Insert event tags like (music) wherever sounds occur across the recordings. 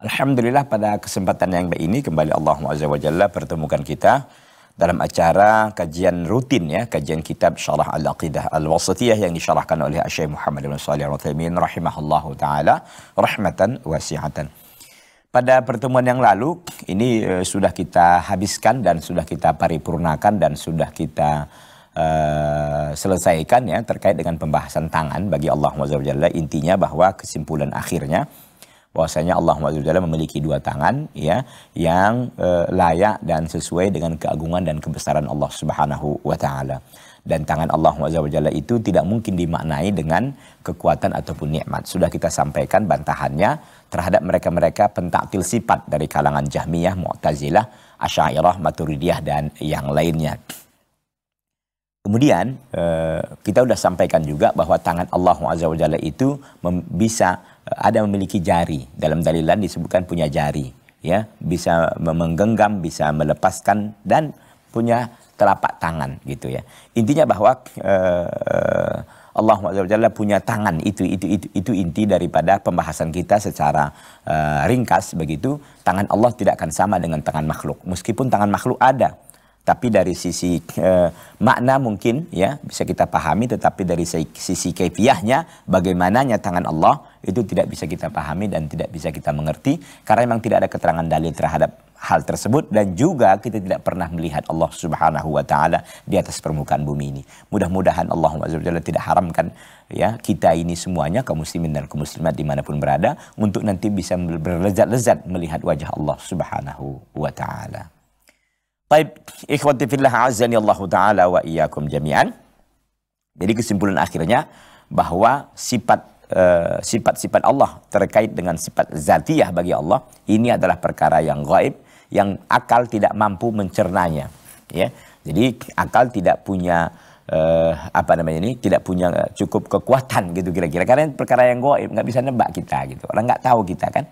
Alhamdulillah pada kesempatan yang baik ini kembali Allah Azza wa Jalla pertemukan kita dalam acara kajian rutin ya, kajian kitab Syarah Al-Aqidah Al-Wasatiyah yang disyarahkan oleh Syekh Muhammad bin Shalih Al-Utsaimin rahimahullahu taala rahmatan wasi'atan. Pada pertemuan yang lalu ini eh, sudah kita habiskan dan sudah kita paripurnakan dan sudah kita Uh, selesaikan ya terkait dengan pembahasan tangan bagi Allah Jalla intinya bahwa kesimpulan akhirnya bahwasanya Allah SWT memiliki dua tangan ya yang e, layak dan sesuai dengan keagungan dan kebesaran Allah Subhanahu wa taala. Dan tangan Allah SWT itu tidak mungkin dimaknai dengan kekuatan ataupun nikmat. Sudah kita sampaikan bantahannya terhadap mereka-mereka pentaktil sifat dari kalangan Jahmiyah, Mu'tazilah, Asy'ariyah, Maturidiyah dan yang lainnya. Kemudian eh, kita sudah sampaikan juga bahwa tangan Allah Azza wa Jalla itu bisa ada memiliki jari. Dalam dalilan disebutkan punya jari, ya, bisa menggenggam, bisa melepaskan dan punya telapak tangan gitu ya. Intinya bahwa uh, eh, Allah Jalla punya tangan itu itu itu itu inti daripada pembahasan kita secara uh, ringkas begitu tangan Allah tidak akan sama dengan tangan makhluk meskipun tangan makhluk ada tapi dari sisi eh, makna mungkin ya bisa kita pahami tetapi dari sisi kaifiahnya bagaimananya tangan Allah itu tidak bisa kita pahami dan tidak bisa kita mengerti karena memang tidak ada keterangan dalil terhadap hal tersebut dan juga kita tidak pernah melihat Allah Subhanahu wa taala di atas permukaan bumi ini. Mudah-mudahan Allah Subhanahu tidak haramkan ya kita ini semuanya kaum muslimin dan kaum muslimat dimanapun berada untuk nanti bisa berlezat-lezat melihat wajah Allah Subhanahu wa taala. Taib ikhwati fillah azani Allah taala wa iyyakum jami'an. Jadi kesimpulan akhirnya bahwa sifat eh, sifat-sifat uh, Allah terkait dengan sifat zatiyah bagi Allah ini adalah perkara yang gaib yang akal tidak mampu mencernanya ya jadi akal tidak punya uh, apa namanya ini tidak punya eh, cukup kekuatan gitu kira-kira karena perkara yang gaib nggak bisa nebak kita gitu orang nggak tahu kita kan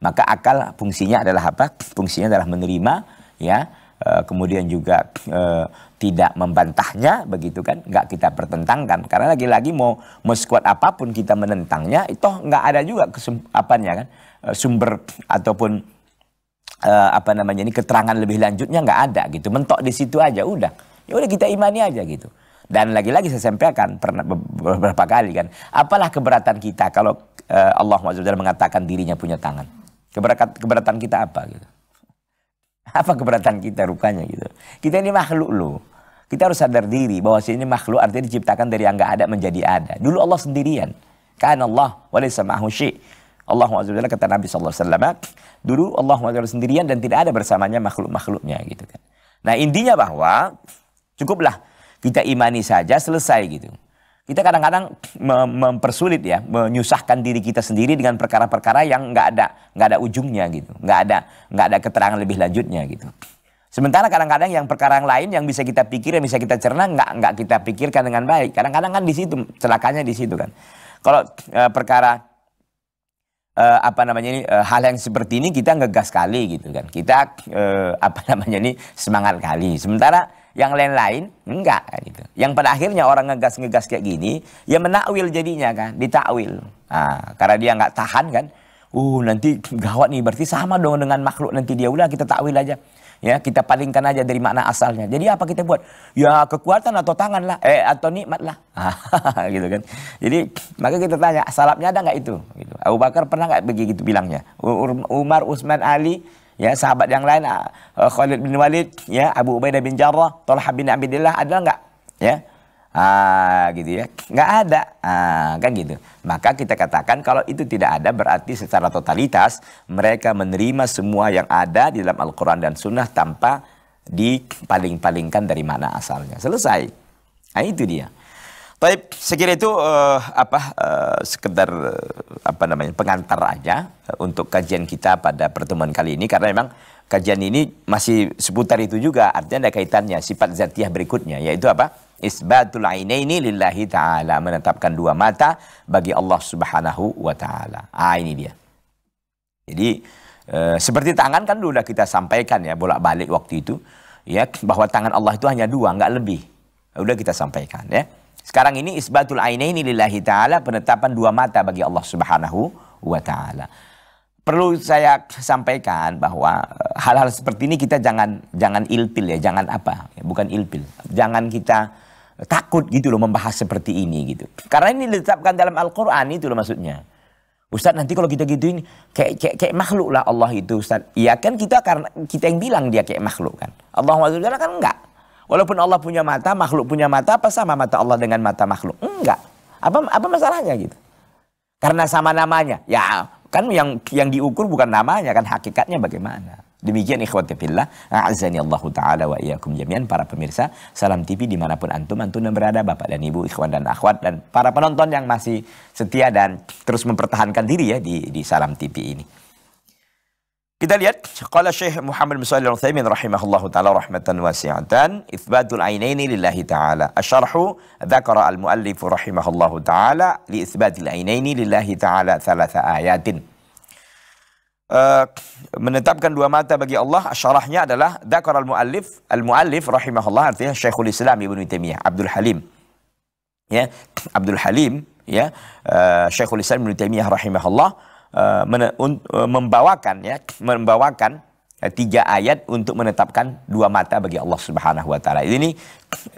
maka akal fungsinya adalah apa fungsinya adalah menerima ya Eh, kemudian juga e, tidak membantahnya begitu kan nggak kita pertentangkan karena lagi-lagi mau mau sekuat apapun kita menentangnya itu nggak ada juga apanya kan eh, sumber ataupun e, apa namanya ini keterangan lebih lanjutnya nggak ada gitu mentok di situ aja udah ya udah kita imani aja gitu dan lagi-lagi saya sampaikan pernah beberapa kali kan apalah keberatan kita kalau e, Allah SWT mengatakan dirinya punya tangan keberatan keberatan kita apa gitu apa keberatan kita rupanya gitu. Kita ini makhluk loh. Kita harus sadar diri bahwa ini makhluk artinya diciptakan dari yang gak ada menjadi ada. Dulu Allah sendirian. Kan Allah walaih sama syai'. Allah SWT kata Nabi SAW, dulu Allah SWT sendirian dan tidak ada bersamanya makhluk-makhluknya gitu kan. Nah intinya bahwa cukuplah kita imani saja selesai gitu kita kadang-kadang mempersulit ya, menyusahkan diri kita sendiri dengan perkara-perkara yang nggak ada nggak ada ujungnya gitu, nggak ada nggak ada keterangan lebih lanjutnya gitu. Sementara kadang-kadang yang perkara yang lain yang bisa kita pikir, yang bisa kita cerna, nggak nggak kita pikirkan dengan baik. Kadang-kadang kan di situ celakanya di situ kan. Kalau e, perkara uh, apa namanya ini uh, hal yang seperti ini kita ngegas kali gitu kan. Kita uh, apa (laughs) namanya ini semangat kali. Sementara yang lain-lain enggak kan itu. Yang pada akhirnya orang ngegas-ngegas kayak gini ya menakwil jadinya kan, ditakwil. Nah, karena dia nggak tahan kan. Uh nanti gawat nih berarti sama dong dengan makhluk nanti dia ulah kita takwil aja ya kita palingkan aja dari makna asalnya. Jadi apa kita buat? Ya kekuatan atau tangan lah, eh atau nikmat lah, (laughs) gitu kan. Jadi maka kita tanya salapnya ada nggak itu? Gitu. Abu Bakar pernah nggak begitu gitu bilangnya? Umar, Utsman, Ali, ya sahabat yang lain, eh, Khalid bin Walid, ya Abu Ubaidah bin Jarrah, Talha bin Abdullah ada nggak? Ya, Ah, gitu ya. Nggak ada. Ah, kan gitu. Maka kita katakan kalau itu tidak ada berarti secara totalitas mereka menerima semua yang ada di dalam Al-Quran dan Sunnah tanpa dipaling-palingkan dari mana asalnya. Selesai. Nah, itu dia. Tapi sekiranya itu uh, apa uh, sekedar uh, apa namanya pengantar aja uh, untuk kajian kita pada pertemuan kali ini karena memang kajian ini masih seputar itu juga artinya ada kaitannya sifat zatiah berikutnya yaitu apa Isbatul ini lillahi ta'ala. Menetapkan dua mata bagi Allah subhanahu wa ta'ala. Ah ini dia. Jadi e, seperti tangan kan sudah kita sampaikan ya bolak-balik waktu itu. ya Bahwa tangan Allah itu hanya dua, nggak lebih. Sudah kita sampaikan ya. Sekarang ini isbatul ini lillahi ta'ala. Penetapan dua mata bagi Allah subhanahu wa ta'ala perlu saya sampaikan bahwa eh, hal-hal seperti ini kita jangan jangan ilpil ya, jangan apa, bukan ilpil. Jangan kita takut gitu loh membahas seperti ini gitu. Karena ini ditetapkan dalam Al-Quran itu loh maksudnya. Ustadz nanti kalau kita gituin kayak, kayak, kayak makhluk lah Allah itu Ustadz. Iya kan kita karena kita yang bilang dia kayak makhluk kan. Allah SWT kan enggak. Walaupun Allah punya mata, makhluk punya mata, apa sama mata Allah dengan mata makhluk? Enggak. Apa apa masalahnya gitu? Karena sama namanya. Ya kan yang yang diukur bukan namanya kan hakikatnya bagaimana. Demikian ikhwati fillah, a'azani Allah taala wa iyyakum jami'an para pemirsa Salam TV dimanapun antum antum yang berada Bapak dan Ibu, ikhwan dan akhwat dan para penonton yang masih setia dan terus mempertahankan diri ya di di Salam TV ini. Kita lihat qala Syekh Muhammad bin Shalih Al-Utsaimin rahimahullahu taala rahmatan wasi'atan itsbatul ainaini lillahi taala. Asy-syarhu dzakara al-muallif rahimahullahu taala li itsbatil ainaini lillahi taala thalatha ayatin uh, menetapkan dua mata bagi Allah syarahnya adalah dakar al-muallif al-muallif rahimahullah artinya Syekhul Islam Ibnu Taimiyah Abdul Halim ya Abdul Halim ya uh, Syekhul Islam Ibnu Taimiyah rahimahullah uh, eh, men- un- uh, membawakan ya membawakan Eh, tiga ayat untuk menetapkan dua mata bagi Allah Subhanahu wa taala. Ini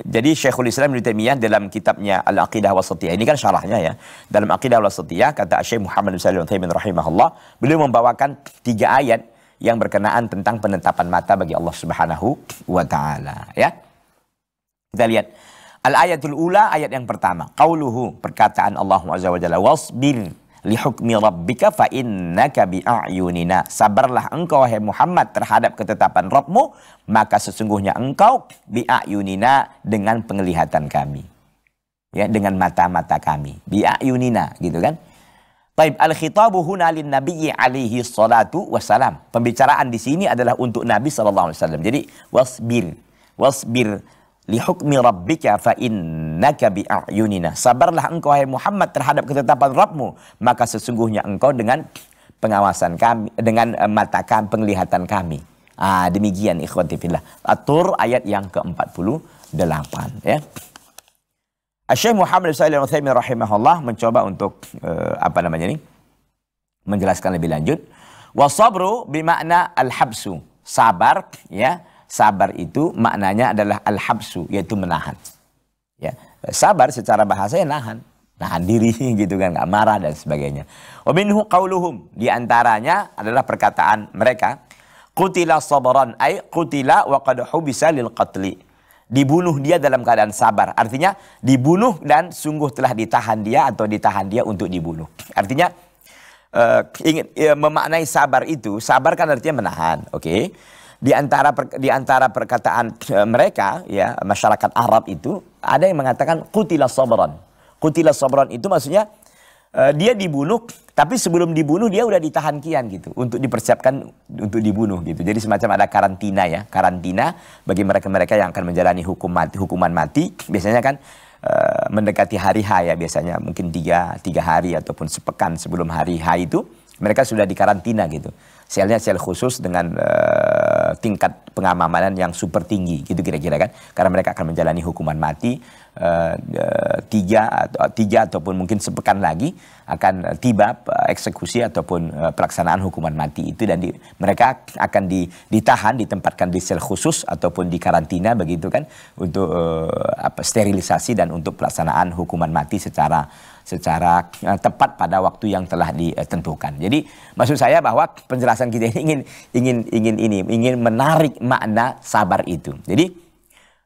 jadi Syekhul Islam Ibnu Taimiyah dalam kitabnya Al-Aqidah Wasathiyah ini kan syarahnya ya. Dalam Aqidah Wasathiyah kata Syekh Muhammad bin Shalih al rahimahullah, beliau membawakan tiga ayat yang berkenaan tentang penetapan mata bagi Allah Subhanahu wa taala ya. Kita lihat Al-ayatul ula ayat yang pertama. Qauluhu perkataan Allah Azza wa taala wasbir lihukmi rabbika fa innaka ayunina. Sabarlah engkau hai Muhammad terhadap ketetapan Rabbmu, maka sesungguhnya engkau bi'ayunina dengan penglihatan kami. Ya, dengan mata-mata kami. Bi'ayunina gitu kan. Taib al-khitabu huna lin nabiyyi alaihi salatu wassalam. Pembicaraan di sini adalah untuk Nabi sallallahu alaihi wasallam. Jadi wasbir, wasbir lihukmi rabbika fa innaka bi'ayunina. Sabarlah engkau hai Muhammad terhadap ketetapan Rabbmu, maka sesungguhnya engkau dengan pengawasan kami, dengan eh, mata kami, penglihatan kami. Ah, demikian ikhwati fillah. Atur ayat yang ke-48 ya. Syekh Muhammad Salih al rahimahullah mencoba untuk uh, apa namanya ini menjelaskan lebih lanjut. Wasabru bimakna al-habsu. Sabar ya sabar itu maknanya adalah al-habsu yaitu menahan. Ya, sabar secara bahasa ya nahan, nahan diri (laughs) gitu kan, nggak marah dan sebagainya. Wa minhu qauluhum di antaranya adalah perkataan mereka qutila sabran ay qutila wa qad hubisa lil qatli. Dibunuh dia dalam keadaan sabar. Artinya dibunuh dan sungguh telah ditahan dia atau ditahan dia untuk dibunuh. Artinya uh, eh, ingin uh, ya, memaknai sabar itu, sabar kan artinya menahan, oke. Okay? Di antara di antara perkataan eh, mereka ya masyarakat Arab itu ada yang mengatakan kutila sabran. Kutila sabran itu maksudnya eh, dia dibunuh tapi sebelum dibunuh dia udah ditahan kian gitu untuk dipersiapkan untuk dibunuh gitu. Jadi semacam ada karantina ya, karantina bagi mereka-mereka yang akan menjalani hukum mati, hukuman mati biasanya kan Uh, mendekati hari H ya biasanya mungkin tiga, tiga hari ataupun sepekan sebelum hari H itu mereka sudah dikarantina gitu selnya sel khusus dengan uh, tingkat pengamanan yang super tinggi gitu kira-kira kan karena mereka akan menjalani hukuman mati uh, tiga atau tiga ataupun mungkin sepekan lagi akan tiba eksekusi ataupun uh, pelaksanaan hukuman mati itu dan di, mereka akan di, ditahan ditempatkan di sel khusus ataupun di karantina begitu kan untuk uh, apa sterilisasi dan untuk pelaksanaan hukuman mati secara secara eh, tepat pada waktu yang telah ditentukan. Jadi maksud saya bahwa penjelasan kita ini ingin ingin ingin ini ingin menarik makna sabar itu. Jadi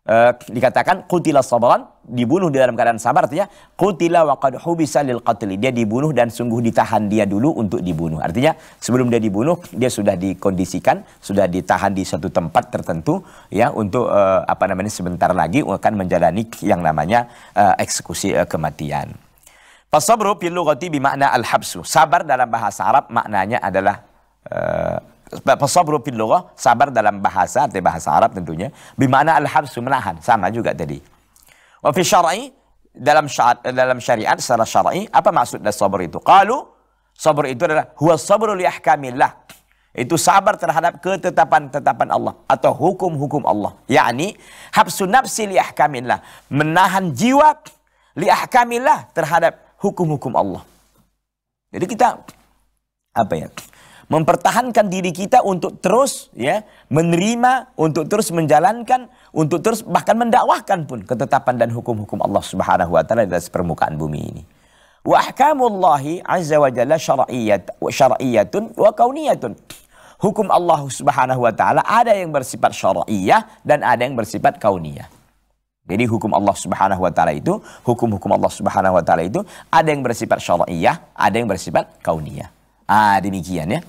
eh, dikatakan kutila sabaran dibunuh di dalam keadaan sabar artinya kutila waqad bisa hubisa lil qatli dia dibunuh dan sungguh ditahan dia dulu untuk dibunuh. Artinya sebelum dia dibunuh dia sudah dikondisikan, sudah ditahan di suatu tempat tertentu ya untuk eh, apa namanya sebentar lagi akan menjalani yang namanya eh, eksekusi eh, kematian. Fasabru fil lughati bimakna al-habsu. Sabar dalam bahasa Arab maknanya adalah eh, Fasabru fil lughah, sabar dalam bahasa arti bahasa Arab tentunya, bimakna al-habsu menahan, sama juga tadi. Wa fi syar'i dalam syariat dalam syariat secara syar'i apa maksud dari sabar itu? Qalu sabar itu adalah huwa sabru li ahkamillah. Itu sabar terhadap ketetapan-ketetapan Allah atau hukum-hukum Allah. Yakni habsu nafsi li ahkamillah, menahan jiwa li ahkamillah terhadap hukum-hukum Allah. Jadi kita apa ya? Mempertahankan diri kita untuk terus ya menerima, untuk terus menjalankan, untuk terus bahkan mendakwahkan pun ketetapan dan hukum-hukum Allah Subhanahu wa taala di atas permukaan bumi ini. Wa ahkamullahi azza wa jalla syar'iyyat wa kauniyatun. Hukum Allah Subhanahu wa taala ada yang bersifat syar'iyyah dan ada yang bersifat kauniyah. Jadi hukum Allah Subhanahu wa taala itu, hukum-hukum Allah Subhanahu wa taala itu ada yang bersifat syariah, ada yang bersifat kauniyah. Ah, demikian ya.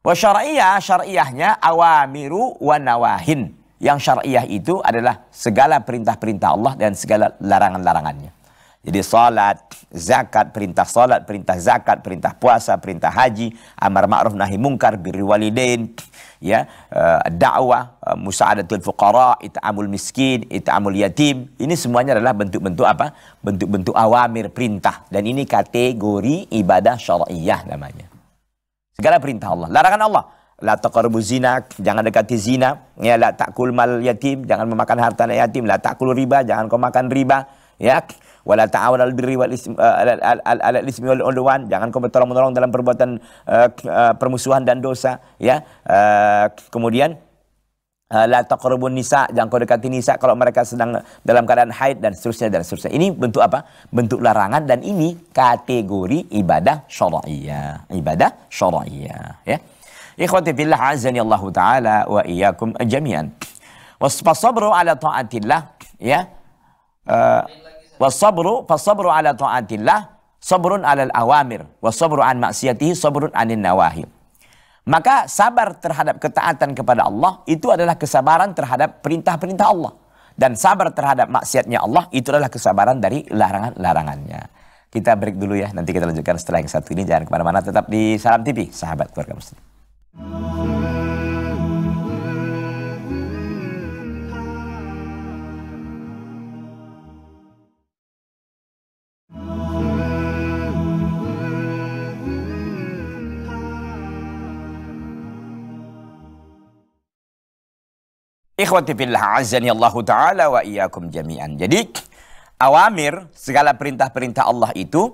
Wa syar'iyyah, syar'iyahnya awamiru wa nawahin. Yang syar'iyah itu adalah segala perintah-perintah Allah dan segala larangan-larangannya. Jadi salat, zakat, perintah salat, perintah zakat, perintah puasa, perintah haji, amar ma'ruf nahi mungkar, birri walidain, ya, uh, dakwah, uh, musaadatul fuqara, it'amul miskin, it'amul yatim. Ini semuanya adalah bentuk-bentuk apa? Bentuk-bentuk awamir perintah dan ini kategori ibadah syar'iyyah namanya. Segala perintah Allah, larangan Allah. La taqrabu zina, jangan dekati zina. Ya la takul mal yatim, jangan memakan harta yatim. La takul riba, jangan kau makan riba Ya, wala ta'awun al birri wal ism eh, al ismi wal udwan jangan kau bertolong menolong dalam perbuatan uh, permusuhan dan dosa ya uh, kemudian la taqrabun nisa jangan kau dekati nisa kalau mereka sedang dalam keadaan haid dan seterusnya dan seterusnya ini bentuk apa bentuk larangan dan ini kategori ibadah syara'iyah ibadah syara'iyah ya ikhwati fillah azani Allah taala wa iyyakum jami'an wasbiru ala taatillah ya wasabru fasabru ala taatillah sabrun al awamir wasabru an maksiatihi sabrun anin nawahi. Maka sabar terhadap ketaatan kepada Allah itu adalah kesabaran terhadap perintah-perintah Allah. Dan sabar terhadap maksiatnya Allah itu adalah kesabaran dari larangan-larangannya. Kita break dulu ya, nanti kita lanjutkan setelah yang satu ini. Jangan kemana-mana, tetap di Salam TV, sahabat keluarga muslim. Ikhwati fillah azani Allah taala wa iyyakum jami'an. Jadi awamir segala perintah-perintah Allah itu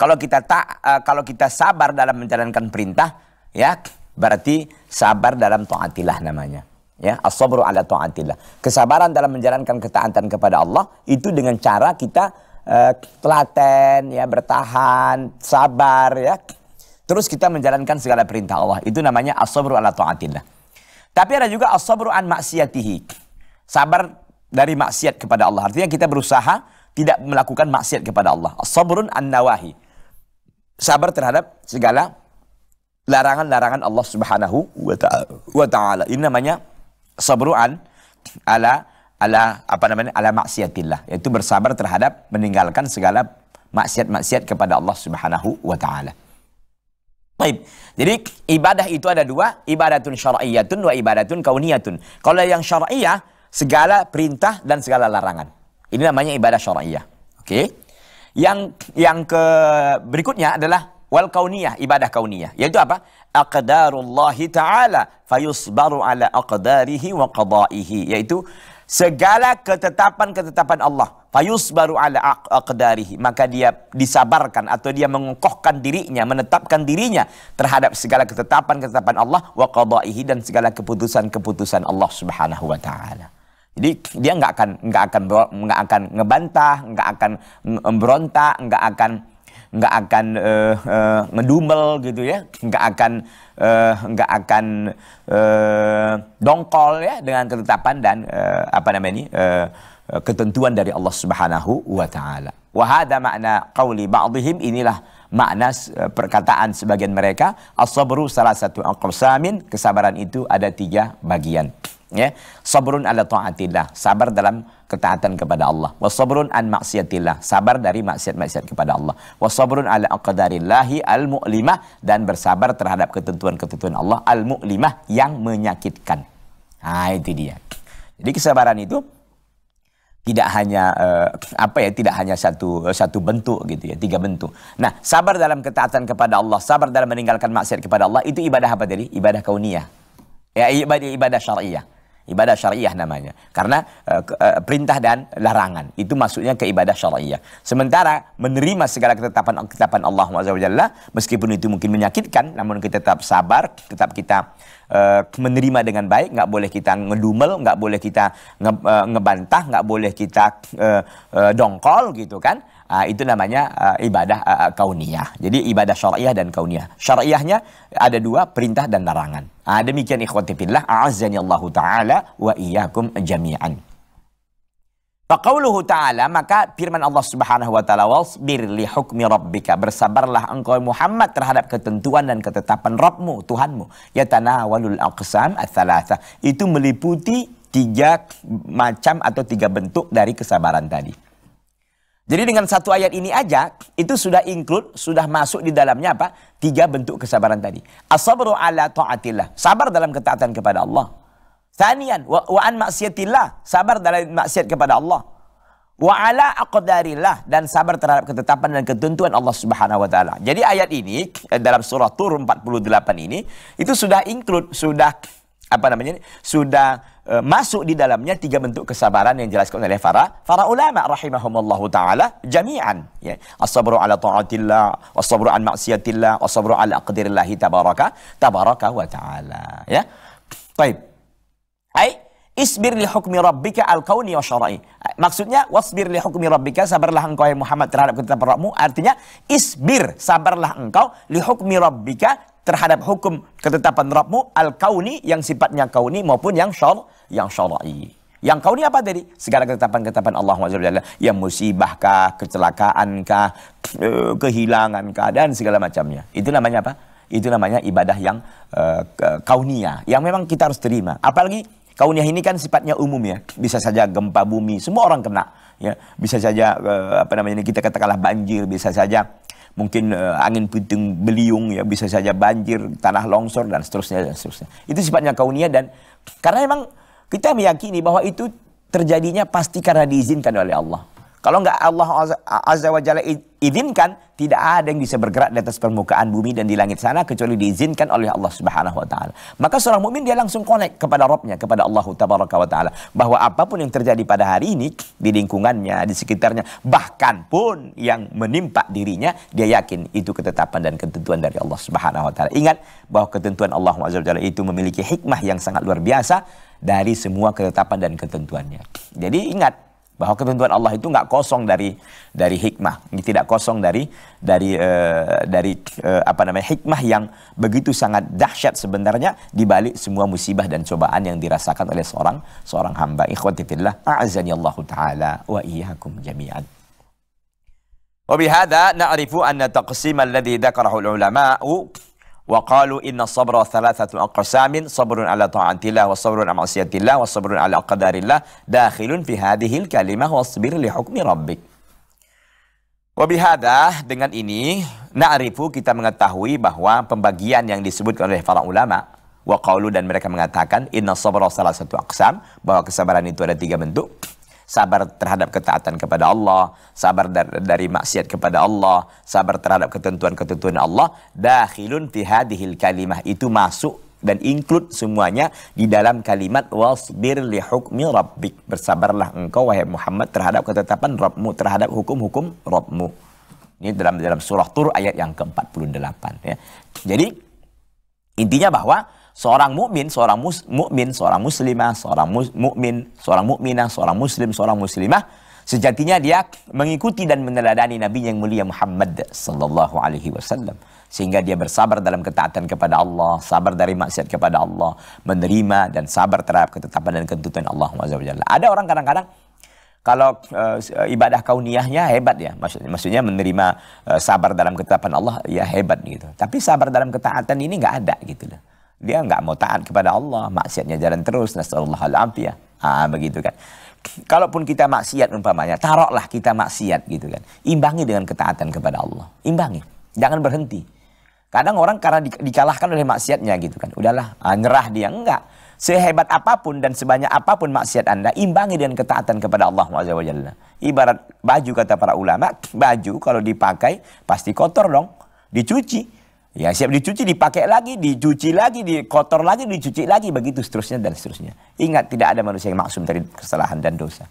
kalau kita tak eh, kalau kita sabar dalam menjalankan perintah ya berarti sabar dalam taatilah namanya. Ya, as-sabru ala taatilah Kesabaran dalam menjalankan ketaatan kepada Allah itu dengan cara kita uh, telaten ya bertahan, sabar ya. Terus kita menjalankan segala perintah Allah. Itu namanya as-sabru ala taatilah tapi ada juga as-sabru an maksiatihi. Sabar dari maksiat kepada Allah. Artinya kita berusaha tidak melakukan maksiat kepada Allah. As-sabrun an-nawahi. Sabar terhadap segala larangan-larangan Allah Subhanahu wa taala. Ini namanya sabru an ala ala apa namanya ala maksiatillah yaitu bersabar terhadap meninggalkan segala maksiat-maksiat kepada Allah Subhanahu wa taala. Baik. Jadi ibadah itu ada dua, ibadatun syar'iyyatun wa ibadatun kauniyatun. Kalau yang syar'iyyah, segala perintah dan segala larangan. Ini namanya ibadah syar'iyyah. Oke. Okay. Yang yang ke berikutnya adalah wal kauniyah, ibadah kauniyah. Yaitu apa? Aqdarullah taala fayusbaru ala aqdarihi wa qada'ihi, yaitu segala ketetapan-ketetapan Allah fayus baru ala aqdarihi maka dia disabarkan atau dia mengukuhkan dirinya menetapkan dirinya terhadap segala ketetapan-ketetapan Allah wa qadaihi dan segala keputusan-keputusan Allah Subhanahu wa taala. Jadi dia nggak akan nggak akan nggak akan ngebantah, nggak akan memberontak, nggak akan nggak akan uh, uh, ngedumel gitu ya, nggak akan uh, nggak akan uh, dongkol ya dengan ketetapan dan uh, apa namanya ini uh, ketentuan dari Allah Subhanahu wa taala. Wa hada makna qauli ba'dihim inilah makna perkataan sebagian mereka as-sabru salah satu aqsamin kesabaran itu ada tiga bagian ya sabrun ala taatillah sabar dalam ketaatan kepada Allah sabrun an maksiatillah sabar dari maksiat-maksiat kepada Allah sabrun ala aqdarillahi al mu'limah dan bersabar terhadap ketentuan-ketentuan Allah al mu'limah yang menyakitkan nah itu dia jadi kesabaran itu tidak hanya uh, apa ya tidak hanya satu uh, satu bentuk gitu ya tiga bentuk. Nah sabar dalam ketaatan kepada Allah, sabar dalam meninggalkan maksiat kepada Allah itu ibadah apa tadi? Ibadah kauniyah. Ya ibadah ibadah syariah ibadah syariah namanya karena uh, uh, perintah dan larangan itu maksudnya ke ibadah syariah sementara menerima segala ketetapan ketetapan Allah Jalla meskipun itu mungkin menyakitkan namun kita tetap sabar tetap kita uh, menerima dengan baik nggak boleh kita ngedumel nggak boleh kita nge, uh, ngebantah nggak boleh kita uh, uh, dongkol gitu kan Uh, itu namanya uh, ibadah uh, kauniyah. Jadi ibadah syariah dan kauniyah. Syariahnya ada dua, perintah dan larangan. Uh, demikian ikhwati fillah, a'azzani Allah Ta'ala wa iyyakum jami'an. Faqauluhu ta'ala maka firman Allah Subhanahu wa taala wasbir li hukmi rabbika bersabarlah engkau Muhammad terhadap ketentuan dan ketetapan Rabbmu Tuhanmu ya walul aqsam al-thalatha. itu meliputi tiga macam atau tiga bentuk dari kesabaran tadi jadi dengan satu ayat ini aja itu sudah include, sudah masuk di dalamnya apa? Tiga bentuk kesabaran tadi. As-sabru ala taatillah. Sabar dalam ketaatan kepada Allah. Thanian wa, wa an maksiatillah. Sabar dalam maksiat kepada Allah. Wa ala aqdarillah dan sabar terhadap ketetapan dan ketentuan Allah Subhanahu wa taala. Jadi ayat ini eh, dalam surah Tur 48 ini itu sudah include, sudah apa namanya ini, sudah e, masuk di dalamnya tiga bentuk kesabaran yang dijelaskan oleh para para ulama rahimahumullahu taala jami'an ya as-sabru ala taatillah as-sabru an ma'siyatillah as-sabru ala aqdirillah tabaraka tabaraka wa taala ya baik ai isbir li hukmi rabbika al-kauni wa syara'i maksudnya wasbir li hukmi rabbika sabarlah engkau ya Muhammad terhadap ketetapan Rabbmu artinya isbir sabarlah engkau li hukmi rabbika terhadap hukum ketetapan Rabbmu al-kauni yang sifatnya kauni maupun yang syar yang syar'i. Yang kauni apa tadi? Segala ketetapan-ketetapan Allah SWT. Yang musibahkah, kecelakaankah, (tsk) eh, kehilangan dan segala macamnya. Itu namanya apa? Itu namanya ibadah yang uh, kauniyah. Yang memang kita harus terima. Apalagi kauniyah ini kan sifatnya umum ya. Bisa saja gempa bumi, semua orang kena. Ya, bisa saja eh, apa namanya ini kita katakanlah banjir, bisa saja mungkin uh, angin puting beliung ya bisa saja banjir, tanah longsor dan seterusnya dan seterusnya. Itu sifatnya kaunia dan karena memang kita meyakini bahwa itu terjadinya pasti karena diizinkan oleh Allah. Kalau nggak Allah Azza wa Jalla izinkan, tidak ada yang bisa bergerak di atas permukaan bumi dan di langit sana kecuali diizinkan oleh Allah Subhanahu wa taala. Maka seorang mukmin dia langsung connect kepada rohnya kepada Allah Tabaraka wa taala bahwa apapun yang terjadi pada hari ini di lingkungannya, di sekitarnya, bahkan pun yang menimpa dirinya, dia yakin itu ketetapan dan ketentuan dari Allah Subhanahu wa taala. Ingat bahwa ketentuan Allah Azza wa Jalla itu memiliki hikmah yang sangat luar biasa dari semua ketetapan dan ketentuannya. Jadi ingat bahwa ketentuan Allah itu nggak kosong dari dari hikmah, ini tidak kosong dari dari uh, dari uh, apa namanya hikmah yang begitu sangat dahsyat sebenarnya di balik semua musibah dan cobaan yang dirasakan oleh seorang seorang hamba. Ikhwati fillah, a'azani Allah taala wa iyyakum jami'an. وبهذا نعرف أن تقسيم الذي ذكره العلماء Wa qalu inna sabra thalathatul aqsamin sabrun ala ta'atillah wa sabrun ala ma'siyatillah wa sabrun ala qadarillah dakhilun fi hadhil kalimah wasbir li hukmi Wabihada dengan ini na'rifu kita mengetahui bahwa pembagian yang disebutkan oleh para ulama wa qalu dan mereka mengatakan inna sabra salah satu aqsam bahwa kesabaran itu ada tiga bentuk sabar terhadap ketaatan kepada Allah, sabar dari, dari maksiat kepada Allah, sabar terhadap ketentuan-ketentuan Allah, dakhilun fi hadhil kalimah itu masuk dan include semuanya di dalam kalimat wasbir li hukmi rabbik. Bersabarlah engkau wahai Muhammad terhadap ketetapan Rabbmu, terhadap hukum-hukum Rabbmu. Ini dalam dalam surah Tur ayat yang ke-48 ya. Jadi intinya bahwa seorang mukmin, seorang mukmin, seorang muslimah, seorang mukmin, seorang mukminah, seorang muslim, seorang muslimah, sejatinya dia mengikuti dan meneladani Nabi yang mulia Muhammad sallallahu alaihi wasallam sehingga dia bersabar dalam ketaatan kepada Allah, sabar dari maksiat kepada Allah, menerima dan sabar terhadap ketetapan dan ketentuan Allah Subhanahu Ada orang kadang-kadang kalau uh, ibadah kauniyahnya hebat ya maksudnya maksudnya menerima uh, sabar dalam ketetapan Allah ya hebat gitu tapi sabar dalam ketaatan ini nggak ada gitu loh dia nggak mau taat kepada Allah, maksiatnya jalan terus. Nasallallahu alaihi ya. Ah begitu kan. Kalaupun kita maksiat umpamanya, taruhlah kita maksiat gitu kan. Imbangi dengan ketaatan kepada Allah. Imbangi, jangan berhenti. Kadang orang karena di, dikalahkan oleh maksiatnya gitu kan. Udahlah, ah, nyerah dia enggak. Sehebat apapun dan sebanyak apapun maksiat Anda, imbangi dengan ketaatan kepada Allah wajah Ibarat baju kata para ulama, baju kalau dipakai pasti kotor dong, dicuci. Ya siap dicuci, dipakai lagi, dicuci lagi, dikotor lagi, dicuci lagi, begitu seterusnya dan seterusnya. Ingat tidak ada manusia yang maksum dari kesalahan dan dosa.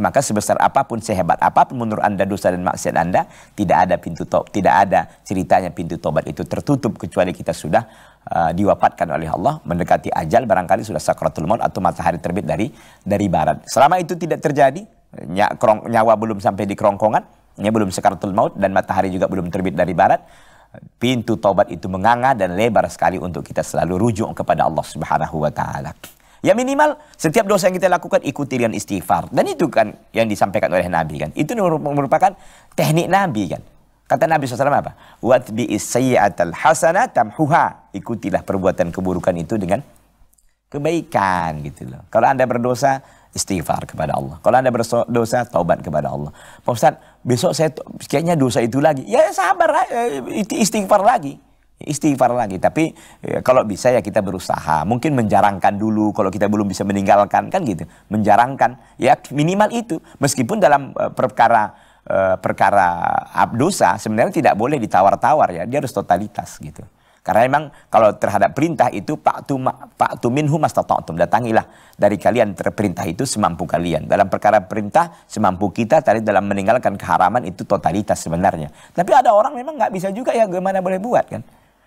Maka sebesar apapun, sehebat apapun menurut anda dosa dan maksiat anda, tidak ada pintu tobat, tidak ada ceritanya pintu tobat itu tertutup kecuali kita sudah uh, diwafatkan oleh Allah mendekati ajal barangkali sudah sakratul maut atau matahari terbit dari dari barat. Selama itu tidak terjadi, nyawa belum sampai di kerongkongan, ya belum sakaratul maut dan matahari juga belum terbit dari barat, pintu taubat itu menganga dan lebar sekali untuk kita selalu rujuk kepada Allah Subhanahu wa taala. Ya minimal setiap dosa yang kita lakukan ikuti dengan istighfar. Dan itu kan yang disampaikan oleh Nabi kan. Itu merupakan teknik Nabi kan. Kata Nabi SAW apa? Watbi isyiatal hasana tamhuha. Ikutilah perbuatan keburukan itu dengan kebaikan gitu loh. Kalau Anda berdosa, istighfar kepada Allah. Kalau Anda berdosa, taubat kepada Allah. Pak Ustaz, besok saya kayaknya dosa itu lagi. Ya sabar, eh, istighfar lagi istighfar lagi. Tapi ya, kalau bisa ya kita berusaha. Mungkin menjarangkan dulu kalau kita belum bisa meninggalkan kan gitu. Menjarangkan ya minimal itu. Meskipun dalam uh, perkara uh, perkara abdosa ah, sebenarnya tidak boleh ditawar-tawar ya. Dia harus totalitas gitu. Karena memang kalau terhadap perintah itu pak tu minhu mastata'tum. Datangilah dari kalian terperintah itu semampu kalian. Dalam perkara perintah semampu kita tadi dalam meninggalkan keharaman itu totalitas sebenarnya. Tapi ada orang memang nggak bisa juga ya gimana boleh buat kan.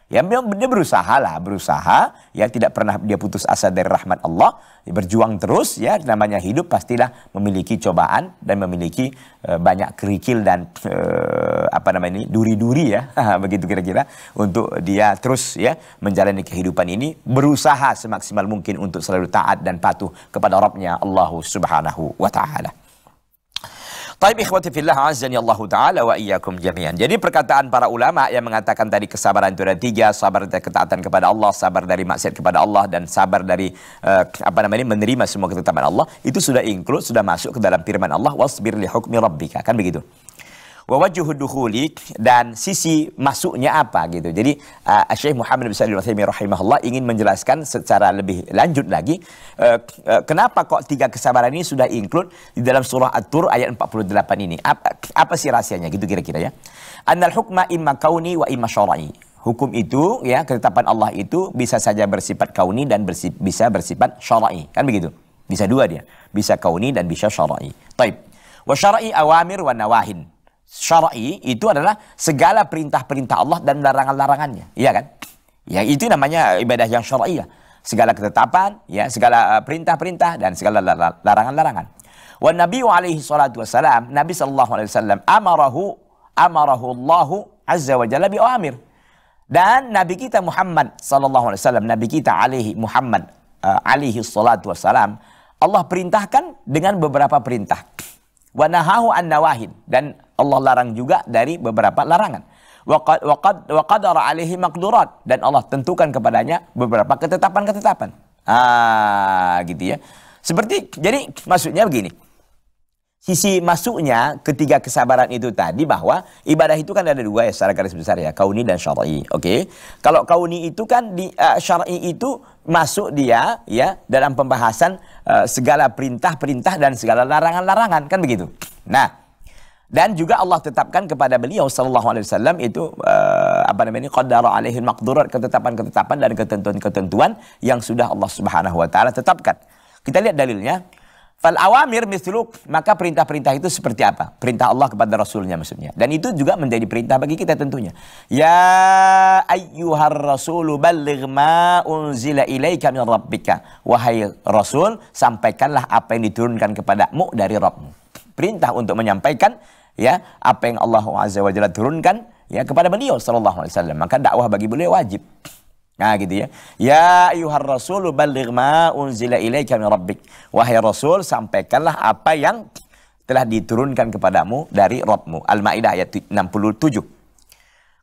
Ya memang dia berusaha lah, berusaha ya tidak pernah dia putus asa dari rahmat Allah, berjuang terus ya namanya hidup pastilah memiliki cobaan dan memiliki e, banyak kerikil dan e, apa namanya ini duri-duri ya (laughs) begitu kira-kira untuk dia terus ya menjalani kehidupan ini berusaha semaksimal mungkin untuk selalu taat dan patuh kepada Rabbnya Allah Subhanahu wa taala. Taib ikhwati fillah azani Allah ta'ala wa iyyakum jami'an. Jadi perkataan para ulama yang mengatakan tadi kesabaran itu ada tiga, sabar dari ketaatan kepada Allah, sabar dari maksiat kepada Allah, dan sabar dari uh, apa namanya menerima semua ketetapan Allah, itu sudah include, sudah masuk ke dalam firman Allah, wasbir li hukmi rabbika, kan begitu wajhu dan sisi masuknya apa gitu. Jadi uh, Syekh Muhammad bin Shalih Al-Utsaimin rahimahullah ingin menjelaskan secara lebih lanjut lagi uh, uh, kenapa kok tiga kesabaran ini sudah include di dalam surah At-Tur ayat 48 ini. Apa, apa sih rahasianya gitu kira-kira ya. Annal hukma imma kauni wa imma syar'i. Hukum itu ya ketetapan Allah itu bisa saja bersifat kauni dan bersifat, bisa bersifat syar'i. Kan begitu. Bisa dua dia. Bisa kauni dan bisa syar'i. Taib. Wa syar'i awamir wa nawahin syar'i itu adalah segala perintah-perintah Allah dan larangan-larangannya, iya kan? Ya itu namanya ibadah yang ya. Segala ketetapan, ya segala eh, perintah-perintah dan segala larangan-larangan. Wa Nabi alaihi salatu wasalam, Nabi sallallahu alaihi wasallam amarahu amarahu Allah azza wa jalla bi amir. Dan Nabi kita Muhammad sallallahu alaihi wasallam, Nabi kita alaihi Muhammad uh, alaihi salatu wasalam, Allah perintahkan dengan beberapa perintah. Wa nahahu an nawahin dan Allah larang juga dari beberapa larangan. Waqad alaihi makdurat. Dan Allah tentukan kepadanya beberapa ketetapan-ketetapan. Ah, gitu ya. Seperti, jadi maksudnya begini. Sisi masuknya ketiga kesabaran itu tadi bahwa ibadah itu kan ada dua ya secara garis besar ya. Kauni dan syar'i. Oke. Okay? Kalau kauni itu kan di uh, syar'i itu masuk dia ya dalam pembahasan uh, segala perintah-perintah dan segala larangan-larangan kan begitu. Nah, dan juga Allah tetapkan kepada beliau sallallahu alaihi wasallam itu uh, apa namanya qaddara alaihi maqdurat ketetapan-ketetapan dan ketentuan-ketentuan yang sudah Allah Subhanahu wa taala tetapkan. Kita lihat dalilnya. Fal awamir misluk, maka perintah-perintah itu seperti apa? Perintah Allah kepada Rasulnya maksudnya. Dan itu juga menjadi perintah bagi kita tentunya. Ya ayyuhar rasulu balligh ma unzila ilaika min rabbika. Wahai Rasul, sampaikanlah apa yang diturunkan kepadamu dari Rabbmu. Perintah untuk menyampaikan ya apa yang Allah Azza wa Jalla turunkan ya kepada beliau sallallahu alaihi wasallam maka dakwah bagi beliau wajib Nah gitu ya. Ya ayuhar rasul balligh ma unzila ilaika min rabbik. Wahai rasul sampaikanlah apa yang telah diturunkan kepadamu dari Rabbmu. Al-Maidah ayat 67.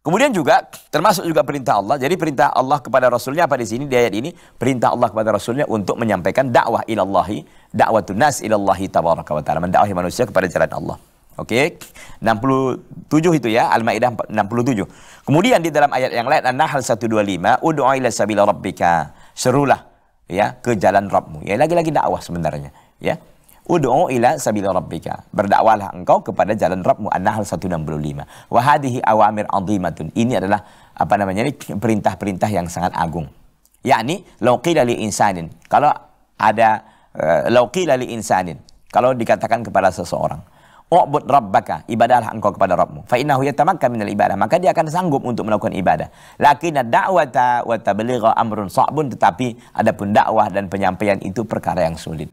Kemudian juga termasuk juga perintah Allah. Jadi perintah Allah kepada Rasulnya apa di sini di ayat ini? Perintah Allah kepada Rasulnya untuk menyampaikan dakwah ilallahi, dakwah tunas ilallahi tabaraka wa ta'ala. manusia kepada jalan Allah. Oke, 67 itu ya, Al-Maidah 67. Kemudian di dalam ayat yang lain An-Nahl 125, ud'a ila sabila rabbika. Serulah ya ke jalan Rabbmu. Ya lagi-lagi dakwah sebenarnya, ya. Ud'u ila sabila rabbika. Berdakwahlah engkau kepada jalan Rabbmu An-Nahl 165. Wa hadhihi awamir azimatun. Ini adalah apa namanya? perintah-perintah yang sangat agung. Yakni lauqila li insanin. Kalau ada uh, eh, lauqila li insanin. Kalau dikatakan kepada seseorang U'bud rabbaka, ibadahlah engkau kepada Rabbmu. Fa innahu yatamakka minal ibadah, maka dia akan sanggup untuk melakukan ibadah. Lakinna da'wata wa tabligha amrun sa'bun, tetapi ada pun dakwah dan penyampaian itu perkara yang sulit.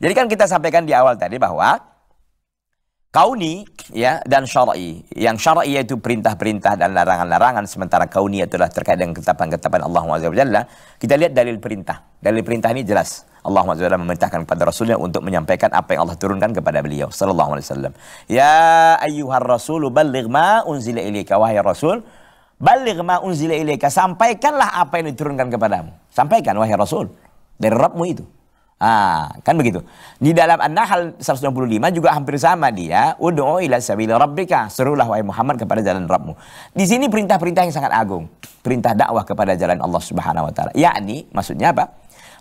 Jadi kan kita sampaikan di awal tadi bahwa kauni ya dan syar'i. Yang syar'i yaitu perintah-perintah dan larangan-larangan sementara kauni adalah terkait dengan ketetapan-ketetapan Allah Subhanahu Kita lihat dalil perintah. Dalil perintah ini jelas. Allah SWT memerintahkan kepada Rasulnya untuk menyampaikan apa yang Allah turunkan kepada beliau sallallahu alaihi wasallam. Ya ayyuhar rasul balligh ma unzila ilaika wahai Rasul, balligh ma unzila ilaika, sampaikanlah apa yang diturunkan kepadamu. Sampaikan wahai Rasul dari Rabbmu itu. Ah, kan begitu. Di dalam An-Nahl 165 juga hampir sama dia. Ud'u ila sabil rabbika. Serulah wahai Muhammad kepada jalan Rabbmu. Di sini perintah-perintah yang sangat agung. Perintah dakwah kepada jalan Allah Subhanahu wa taala. Yakni maksudnya apa?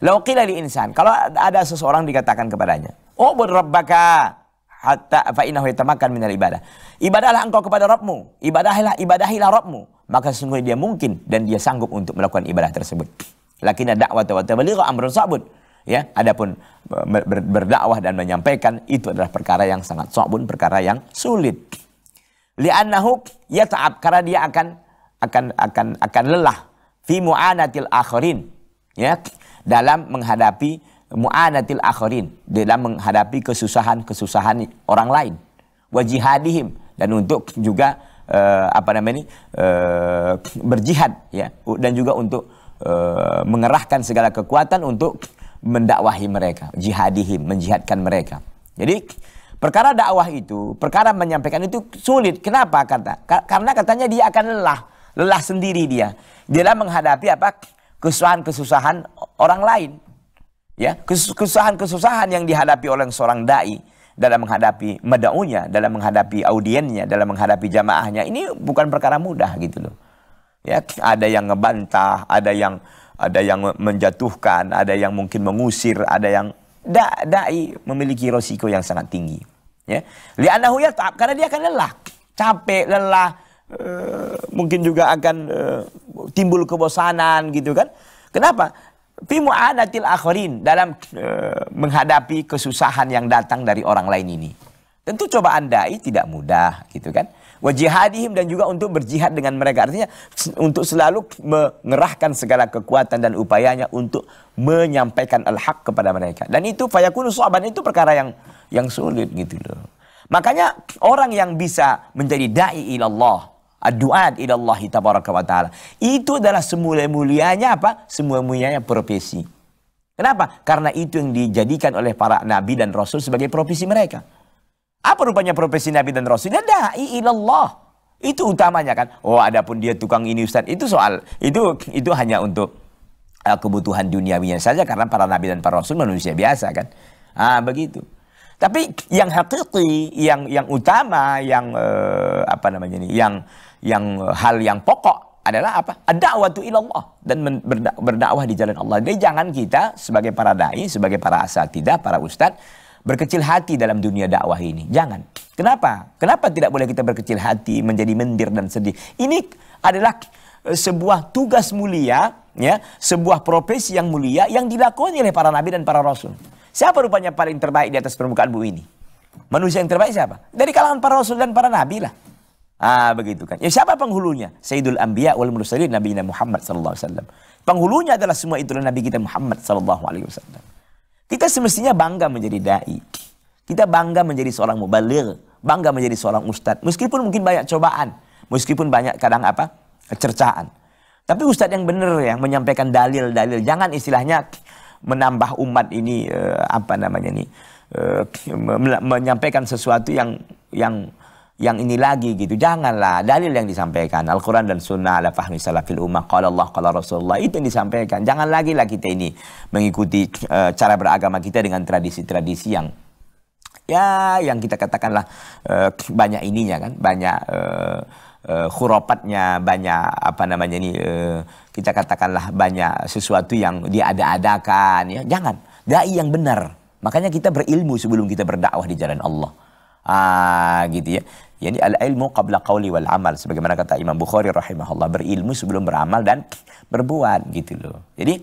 qila li insan. Kalau ada seseorang dikatakan kepadanya, "Oh, bud rabbaka hatta fa innahu yatamakan minal ibadah." Ibadahlah engkau kepada Rabbmu. Ibadahilah ibadahilah Rabbmu. Maka sesungguhnya dia mungkin dan dia sanggup untuk melakukan ibadah tersebut. Lakinna da'wata wa tablighu amrun sabut ya adapun e, ber, berdakwah dan menyampaikan itu adalah perkara yang sangat sobun perkara yang sulit li'annahu taat karena dia akan akan akan akan lelah fi mu'anatil akhirin ya dalam menghadapi mu'anatil akhirin dalam menghadapi kesusahan-kesusahan orang lain wajihadihim dan untuk juga uh, apa namanya ini uh, berjihad ya dan juga untuk uh, mengerahkan segala kekuatan untuk mendakwahi mereka, jihadihim, menjihadkan mereka. Jadi perkara dakwah itu, perkara menyampaikan itu sulit. Kenapa? Kata, karena katanya dia akan lelah, lelah sendiri dia. Dia menghadapi apa? kesusahan-kesusahan orang lain. Ya, kesusahan-kesusahan yang dihadapi oleh seorang dai dalam menghadapi madaunya, dalam menghadapi audiennya, dalam menghadapi jamaahnya. Ini bukan perkara mudah gitu loh. Ya, ada yang ngebantah, ada yang ada yang menjatuhkan, ada yang mungkin mengusir, ada yang dai memiliki risiko yang sangat tinggi. Ya, li'annahu karena dia akan lelah, capek, lelah, e, mungkin juga akan e, timbul kebosanan gitu kan. Kenapa? Fi mu'anatil akhirin dalam e, menghadapi kesusahan yang datang dari orang lain ini. Tentu cobaan dai tidak mudah gitu kan wajihadihim dan juga untuk berjihad dengan mereka artinya untuk selalu mengerahkan segala kekuatan dan upayanya untuk menyampaikan al-haq kepada mereka dan itu fayakunu sahabat itu perkara yang yang sulit gitu loh makanya orang yang bisa menjadi dai ilallah ad ilallah ilallahi tabaraka wa ta'ala. Itu adalah semulia-mulianya apa? Semua-mulianya profesi. Kenapa? Karena itu yang dijadikan oleh para nabi dan rasul sebagai profesi mereka. Apa rupanya profesi Nabi dan Rasul? Dia da'i ilallah. Itu utamanya kan. Oh, adapun dia tukang ini Ustaz, itu soal itu itu hanya untuk uh, kebutuhan duniawinya saja karena para nabi dan para rasul manusia biasa kan. Ah, begitu. Tapi yang hakiki, yang yang utama, yang uh, apa namanya ini, yang yang hal yang pokok adalah apa? ad tu ilallah dan berdakwah di jalan Allah. Jadi jangan kita sebagai para dai, sebagai para asatidah, para ustadz berkecil hati dalam dunia dakwah ini. Jangan. Kenapa? Kenapa tidak boleh kita berkecil hati, menjadi mendir dan sedih? Ini adalah eh, sebuah tugas mulia, ya, sebuah profesi yang mulia yang dilakoni oleh para nabi dan para rasul. Siapa rupanya paling terbaik di atas permukaan bumi ini? Manusia yang terbaik siapa? Dari kalangan para rasul dan para nabi lah. Ah, begitu kan. Ya siapa penghulunya? Sayyidul Anbiya wal Mursalin Nabi Muhammad sallallahu alaihi wasallam. Penghulunya adalah semua itulah Nabi kita Muhammad sallallahu alaihi wasallam. Kita semestinya bangga menjadi dai. Kita bangga menjadi seorang mubalir, bangga menjadi seorang ustadz. Meskipun mungkin banyak cobaan, meskipun banyak kadang apa cercaan. Tapi ustadz yang benar yang menyampaikan dalil-dalil, jangan istilahnya menambah umat ini eh, apa namanya ini eh, menyampaikan sesuatu yang yang yang ini lagi gitu. Janganlah dalil yang disampaikan Al-Quran dan Sunnah ala fahmi salafil ummah. Kalau Allah, kalau Rasulullah itu yang disampaikan. Jangan lagi lah kita ini mengikuti uh, cara beragama kita dengan tradisi-tradisi yang ya yang kita katakanlah uh, banyak ininya kan, banyak uh, eh, uh, khurafatnya, banyak apa namanya ini uh, kita katakanlah banyak sesuatu yang diada-adakan ya. Jangan. Dai yang benar. Makanya kita berilmu sebelum kita berdakwah di jalan Allah. Ah, gitu ya. jadi al ilmu qabla qawli wal amal sebagaimana kata Imam Bukhari rahimahullah berilmu sebelum beramal dan berbuat gitu loh. Jadi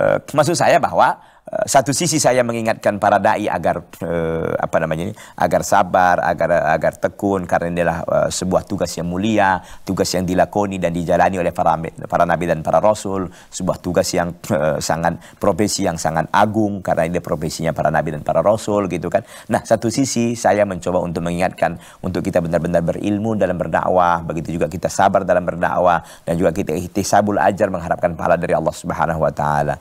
eh, maksud saya bahwa Eh, satu sisi saya mengingatkan para dai agar uh, apa namanya ini agar sabar agar agar tekun karena inilah uh, eh, sebuah tugas yang mulia tugas yang dilakoni dan dijalani oleh para para nabi dan para rasul sebuah tugas yang uh, sangat profesi yang sangat agung karena ini profesinya para nabi dan para rasul gitu kan nah satu sisi saya mencoba untuk mengingatkan untuk kita benar-benar berilmu dalam berdakwah begitu juga kita sabar dalam berdakwah dan juga kita ikhtisabul ajar mengharapkan pahala dari Allah Subhanahu wa taala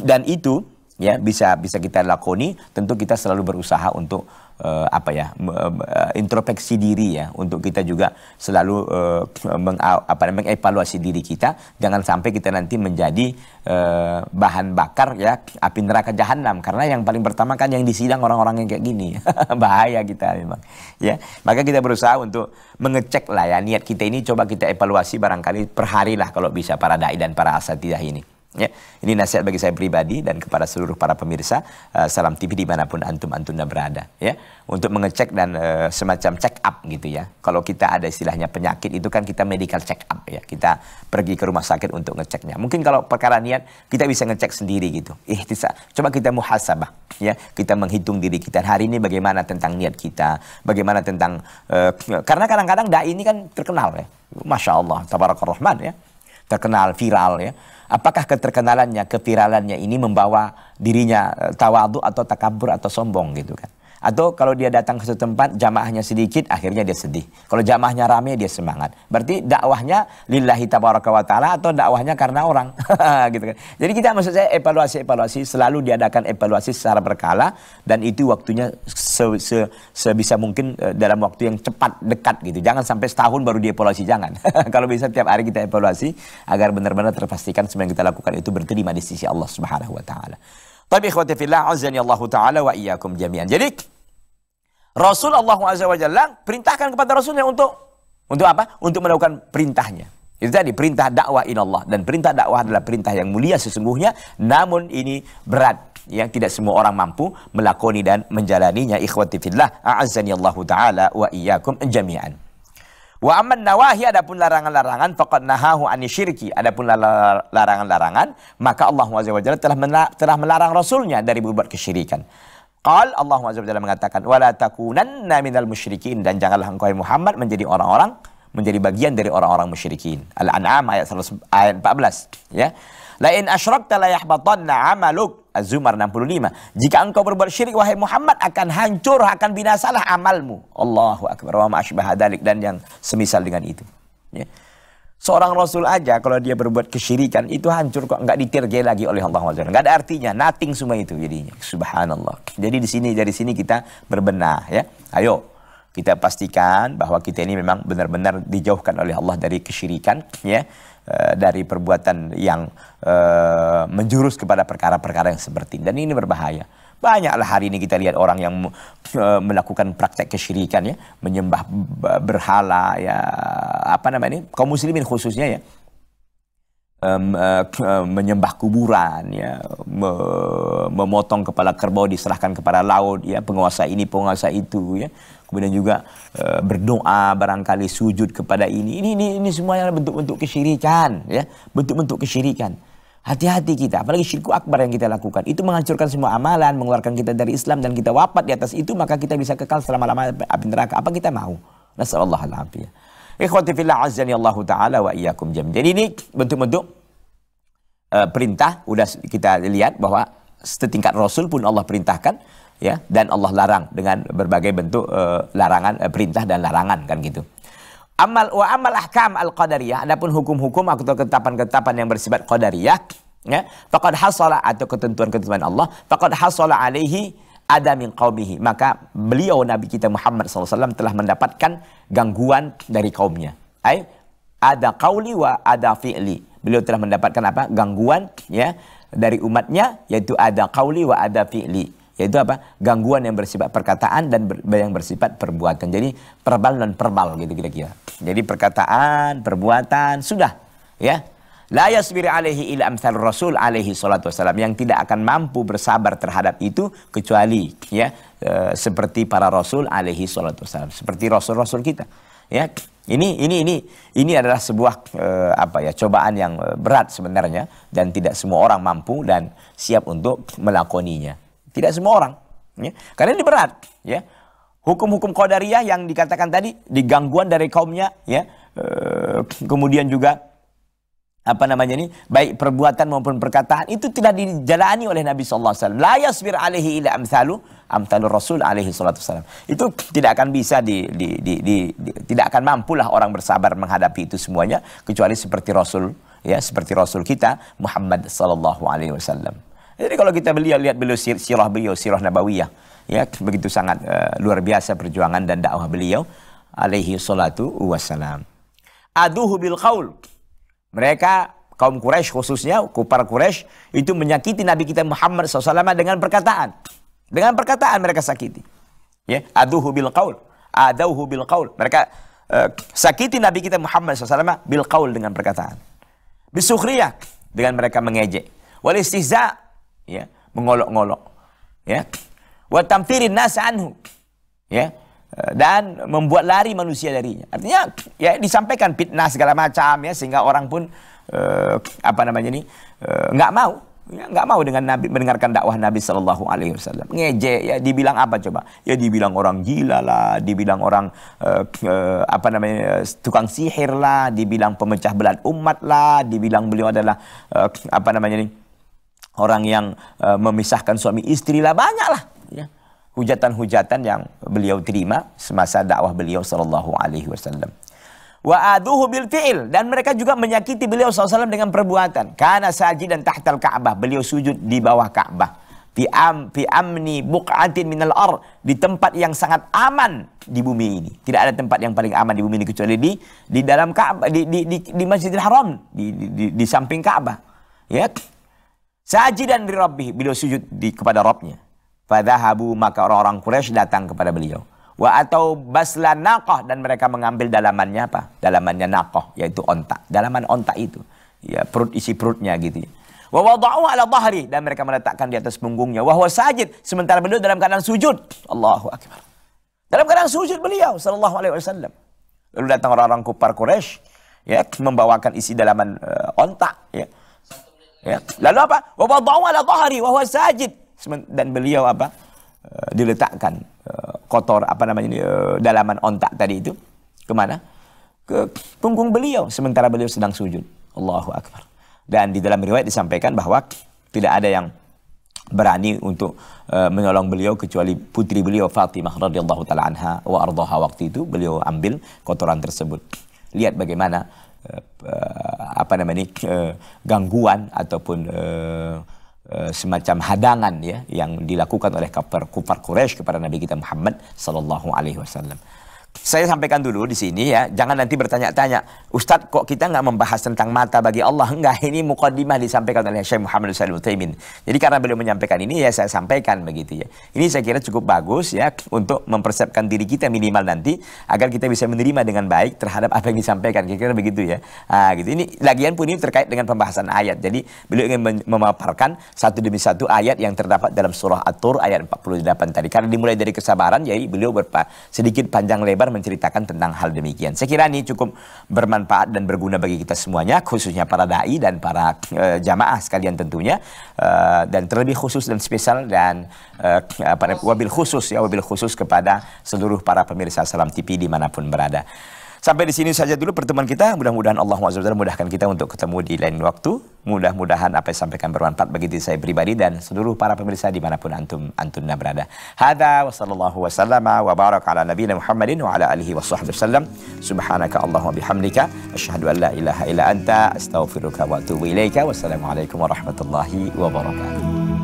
dan itu ya bisa bisa kita lakoni tentu kita selalu berusaha untuk uh, apa ya eh, introspeksi diri ya untuk kita juga selalu uh, meng, apa mengevaluasi diri kita jangan sampai kita nanti menjadi uh, bahan bakar ya api neraka jahanam karena yang paling pertama kan yang disidang orang-orang yang kayak gini (laughs) bahaya kita memang ya maka kita berusaha untuk mengecek lah ya niat kita ini coba kita evaluasi barangkali per hari lah kalau bisa para dai dan para asatidah ini Ya, ini nasihat bagi saya pribadi dan kepada seluruh para pemirsa uh, Salam TV dimanapun antum antunda berada. Ya, untuk mengecek dan uh, semacam check up gitu ya. Kalau kita ada istilahnya penyakit itu kan kita medical check up ya. Kita pergi ke rumah sakit untuk ngeceknya. Mungkin kalau perkara niat kita bisa ngecek sendiri gitu. Ihtisa. Coba kita muhasabah ya. Kita menghitung diri kita hari ini bagaimana tentang niat kita, bagaimana tentang uh, karena kadang-kadang dai ini kan terkenal ya. Masya Allah, tabarakallah rahman ya terkenal viral ya. Apakah keterkenalannya, keviralannya ini membawa dirinya eh, tawadu atau takabur atau sombong gitu kan? Atau kalau dia datang ke suatu tempat jamaahnya sedikit akhirnya dia sedih. Kalau jamaahnya rame dia semangat. Berarti dakwahnya lillahi tabaraka wa taala atau dakwahnya karena orang. (laughs) gitu kan. Jadi kita maksud saya evaluasi-evaluasi selalu diadakan evaluasi secara berkala dan itu waktunya se -se sebisa mungkin eh, dalam waktu yang cepat dekat gitu. Jangan sampai setahun baru dievaluasi jangan. (laughs) kalau bisa tiap hari kita evaluasi agar benar-benar terpastikan semua yang kita lakukan itu berterima di sisi Allah Subhanahu wa taala. Tapi ikhwati fillah azani Allah taala wa iyyakum jami'an. Jadi Rasul Allah azza wa jalla perintahkan kepada Rasulnya untuk untuk apa? Untuk melakukan perintahnya. Itu tadi perintah dakwah inallah dan perintah dakwah adalah perintah yang mulia sesungguhnya namun ini berat yang tidak semua orang mampu melakoni dan menjalaninya ikhwati fillah a'azzani Allah taala wa iyyakum jami'an. Wa amman nawahi adapun larangan-larangan faqad nahahu syirki Adapun larangan-larangan maka Allah Azza wa Jalla telah telah melarang rasulnya dari berbuat kesyirikan. Qal Allah Azza wa Jalla mengatakan wala takunanna minal musyrikin dan janganlah engkau Muhammad menjadi orang-orang menjadi bagian dari orang-orang musyrikin. Al-An'am ayat 14 ya lain in asyrakta la yahbatanna amaluk. Az-Zumar 65. Jika engkau berbuat syirik wahai Muhammad akan hancur, akan binasalah amalmu. Allahu akbar wa ma'asybah dan yang semisal dengan itu. Ya. Seorang Rasul aja kalau dia berbuat kesyirikan itu hancur kok nggak diterjai lagi oleh Allah Azza Nggak ada artinya, nothing semua itu jadinya. Subhanallah. Jadi di sini dari sini kita berbenah ya. Ayo kita pastikan bahwa kita ini memang benar-benar dijauhkan oleh Allah dari kesyirikan ya eh, dari perbuatan yang uh, menjurus kepada perkara-perkara yang seperti ini dan ini berbahaya banyaklah hari ini kita lihat orang yang uh, melakukan praktek kesyirikan ya menyembah berhala ya apa namanya ini kaum muslimin khususnya ya menyembah kuburan ya memotong kepala kerbau diserahkan kepada laut ya penguasa ini penguasa itu ya kemudian juga e, berdoa barangkali sujud kepada ini. Ini ini ini semuanya bentuk-bentuk kesyirikan ya, bentuk-bentuk kesyirikan. Hati-hati kita, apalagi syirku akbar yang kita lakukan. Itu menghancurkan semua amalan, mengeluarkan kita dari Islam dan kita wafat di atas itu maka kita bisa kekal selama lamanya api neraka. Apa kita mau? nasallahu alaihi Ikhwati fillah azani Allah taala wa iyyakum jam. Jadi ini bentuk-bentuk eh, perintah udah kita lihat bahwa setingkat rasul pun Allah perintahkan ya dan Allah larang dengan berbagai bentuk uh, larangan uh, perintah dan larangan kan gitu amal wa amal ahkam al qadariyah adapun hukum-hukum atau ketetapan-ketetapan yang bersifat qadariyah ya faqad hasala atau ketentuan-ketentuan Allah faqad hasala alaihi ada min qaumihi maka beliau nabi kita Muhammad SAW telah mendapatkan gangguan dari kaumnya ai ada qauli wa ada fi'li beliau telah mendapatkan apa gangguan ya dari umatnya yaitu ada qauli wa ada fi'li yaitu apa gangguan yang bersifat perkataan dan ber, yang bersifat perbuatan jadi verbal dan verbal gitu kira-kira jadi perkataan perbuatan sudah ya la yasbir alaihi ila amsal rasul alaihi salatu wasalam yang tidak akan mampu bersabar terhadap itu kecuali ya e, seperti para rasul alaihi salatu wasalam seperti rasul-rasul kita ya ini ini ini ini adalah sebuah e, apa ya cobaan yang eh, berat sebenarnya dan tidak semua orang mampu dan siap untuk melakoninya tidak semua orang. Ya. Karena ini berat. Ya. Hukum-hukum Qadariyah yang dikatakan tadi, digangguan dari kaumnya, ya. E, kemudian juga apa namanya ini baik perbuatan maupun perkataan itu tidak dijalani oleh Nabi sallallahu alaihi wasallam la alaihi ila amsalu amsalu rasul alaihi salatu wasallam itu tidak akan bisa di, di, di, di, di tidak akan mampulah orang bersabar menghadapi itu semuanya kecuali seperti rasul ya seperti rasul kita Muhammad sallallahu alaihi wasallam jadi kalau kita beliau lihat beliau sirah beliau sirah nabawiyah ya begitu sangat uh, luar biasa perjuangan dan dakwah beliau alaihi salatu wassalam. Aduhu bil qaul. Mereka kaum Quraisy khususnya kupar Quraisy itu menyakiti Nabi kita Muhammad SAW dengan perkataan. Dengan perkataan mereka sakiti. Ya, aduhu bil qaul. Aduhu bil qaul. Mereka uh, sakiti Nabi kita Muhammad SAW bil qaul dengan perkataan. Bisukhriyah dengan mereka mengejek. Wal ya mengolok-ngolok ya wa tamthirin nas anhu ya dan membuat lari manusia darinya artinya ya disampaikan fitnah segala macam ya sehingga orang pun eh, apa namanya ini eh, nggak eh, mau ya nggak mau dengan nabi mendengarkan dakwah nabi sallallahu alaihi wasallam ngejek ya dibilang apa coba ya dibilang orang gila lah dibilang orang eh, eh apa namanya tukang sihir lah dibilang pemecah belah umat lah dibilang beliau adalah eh, apa namanya ini orang yang uh, memisahkan suami istri lah banyaklah ya. hujatan-hujatan yang beliau terima semasa dakwah beliau sallallahu alaihi wasallam. Wa aduhu bil fi'il dan mereka juga menyakiti beliau SAW dengan perbuatan. Karena saji dan tahtal Ka'bah, beliau sujud di bawah Ka'bah. Fi am fi amni buq'atin minal ar di tempat yang sangat aman di bumi ini. Tidak ada tempat yang paling aman di bumi ini kecuali di di dalam Ka'bah di di di, di Masjidil Haram di di, di, di samping Ka'bah. Ya. Sajidan di Rabbih. Beliau sujud di, kepada Rabbnya. Fadahabu maka orang-orang Quraisy datang kepada beliau. Wa atau basla naqah. Dan mereka mengambil dalamannya apa? Dalamannya naqah. Yaitu ontak. Dalaman ontak itu. Ya perut isi perutnya gitu ya. Wa wada'u ala bahri. Dan mereka meletakkan di atas punggungnya. Wahwa sajid. Sementara beliau dalam keadaan sujud. Allahu Akbar. Dalam keadaan sujud beliau. Sallallahu alaihi wasallam. Lalu datang orang-orang kupar Quraisy ya membawakan isi dalaman uh, ontak ya Ya. Lalu apa? Wabadawa ala dhahri wa huwa sajid. Dan beliau apa? Eh, diletakkan eh, kotor apa namanya eh, dalaman ontak tadi itu kemana ke punggung beliau sementara beliau sedang sujud Allahu akbar dan di dalam riwayat disampaikan bahwa tidak ada yang berani untuk uh, menolong beliau kecuali putri beliau Fatimah radhiyallahu taala anha wa ardhaha waktu itu beliau ambil kotoran tersebut. Lihat bagaimana Eh, apa namanya eh, gangguan ataupun eh, semacam hadangan ya yang dilakukan oleh kafir kufar Quraisy kepada Nabi kita Muhammad sallallahu alaihi wasallam saya sampaikan dulu di sini ya, jangan nanti bertanya-tanya, Ustadz kok kita nggak membahas tentang mata bagi Allah? Enggak, ini mukaddimah disampaikan oleh Syekh Muhammad Salih Utsaimin. Jadi karena beliau menyampaikan ini ya saya sampaikan begitu ya. Ini saya kira cukup bagus ya untuk mempersiapkan diri kita minimal nanti agar kita bisa menerima dengan baik terhadap apa yang disampaikan. Kira-kira begitu ya. Ah gitu. Ini lagian pun ini terkait dengan pembahasan ayat. Jadi beliau ingin memaparkan satu demi satu ayat yang terdapat dalam surah At-Tur ayat 48 tadi. Karena dimulai dari kesabaran jadi beliau berpa sedikit panjang lebar Jabar menceritakan tentang hal demikian. Saya kira ini cukup bermanfaat dan berguna bagi kita semuanya, khususnya para dai dan para e, jamaah sekalian tentunya, e, dan terlebih khusus dan spesial dan e, eh, para wabil khusus ya wabil khusus kepada seluruh para pemirsa Salam TV dimanapun berada. Sampai di sini saja dulu pertemuan kita. Mudah-mudahan Allah SWT mudahkan kita untuk ketemu di lain waktu. Mudah-mudahan apa yang sampaikan bermanfaat bagi diri saya pribadi dan seluruh para pemirsa dimanapun antum antunna berada. Hada wa sallallahu wa sallama wa baraka ala nabiyina Muhammadin wa ala alihi wa sahbihi sallam. Subhanaka Allahumma bihamdika. Asyhadu an la ilaha illa anta. Astaghfiruka wa atubu ilaika. Wassalamualaikum warahmatullahi wabarakatuh.